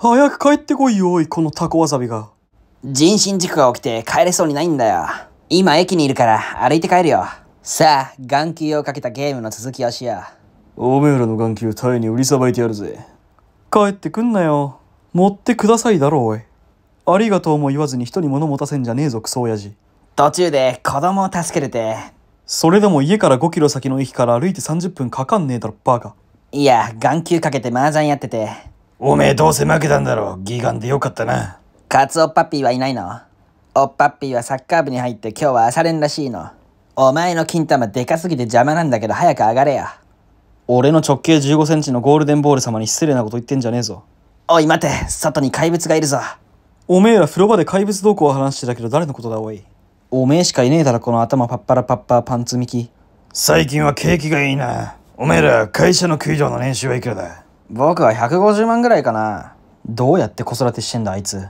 早く帰ってこいよ、おい、このタコわさびが。人身事故が起きて帰れそうにないんだよ。今駅にいるから歩いて帰るよ。さあ、眼球をかけたゲームの続きをしよう。おめえらの眼球タイに売りさばいてやるぜ。帰ってくんなよ。持ってくださいだろ、おい。ありがとうも言わずに人に物持たせんじゃねえぞ、クソ親父。途中で子供を助けるて。それでも家から5キロ先の駅から歩いて30分かかんねえだろ、バカ。いや、眼球かけて麻雀やってて。おめえどうせ負けたんだろ。ギガンでよかったな。カツオパピーはいないのおっぱっぴーはサッカー部に入って今日は朝練らしいの。お前の金玉でかすぎて邪魔なんだけど早く上がれや。俺の直径15センチのゴールデンボール様に失礼なこと言ってんじゃねえぞ。おい待て、外に怪物がいるぞ。おめえら風呂場で怪物動向を話してたけど誰のことだおい。おめえしかいねえだろこの頭パッパラパッパパンツミキ。最近は景気がいいな。おめえら会社の給料の年収はいくらだ僕は150万ぐらいかな。どうやって子育てしてんだ、あいつ。